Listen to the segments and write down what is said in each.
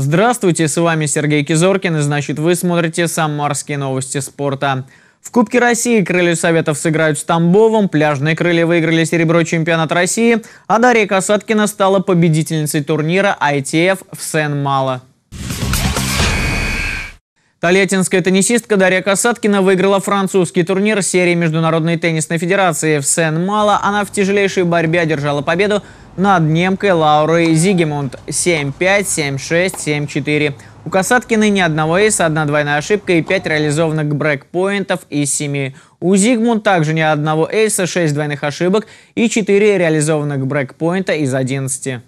Здравствуйте, с вами Сергей Кизоркин, и значит вы смотрите «Самарские новости спорта». В Кубке России крылья Советов сыграют с Тамбовом, пляжные крылья выиграли серебро чемпионат России, а Дарья Касаткина стала победительницей турнира ITF в Сен-Мало. Тольяттинская теннисистка Дарья Касаткина выиграла французский турнир серии Международной теннисной федерации. В Сен-Мало она в тяжелейшей борьбе одержала победу над немкой Лаурой Зигемунд 7-5, 7-6, 7-4. У Касаткины ни одного эйса, одна двойная ошибка и 5 реализованных брейкпоинтов из 7. У Зигмунд также ни одного эйса, 6 двойных ошибок и 4 реализованных брейкпоинта из 11.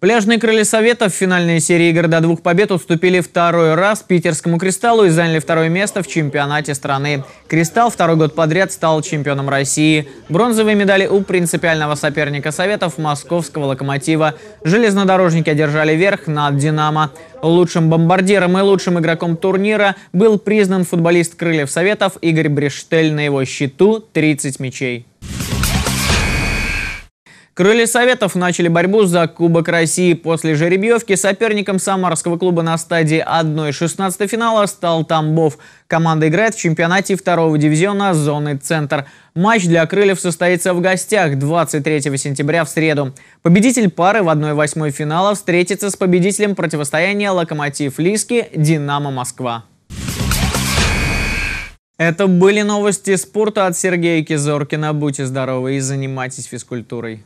Пляжные крылья Совета в финальной серии игр до двух побед уступили второй раз питерскому «Кристаллу» и заняли второе место в чемпионате страны. «Кристалл» второй год подряд стал чемпионом России. Бронзовые медали у принципиального соперника Советов московского «Локомотива». Железнодорожники одержали верх над «Динамо». Лучшим бомбардиром и лучшим игроком турнира был признан футболист «Крыльев Советов» Игорь Брештель на его счету 30 мячей. Крылья Советов начали борьбу за Кубок России после жеребьевки. Соперником самарского клуба на стадии 1-16 финала стал Тамбов. Команда играет в чемпионате второго дивизиона зоны «Центр». Матч для крыльев состоится в гостях 23 сентября в среду. Победитель пары в 1-8 финала встретится с победителем противостояния «Локомотив Лиски» «Динамо Москва». Это были новости спорта от Сергея Кизоркина. Будьте здоровы и занимайтесь физкультурой.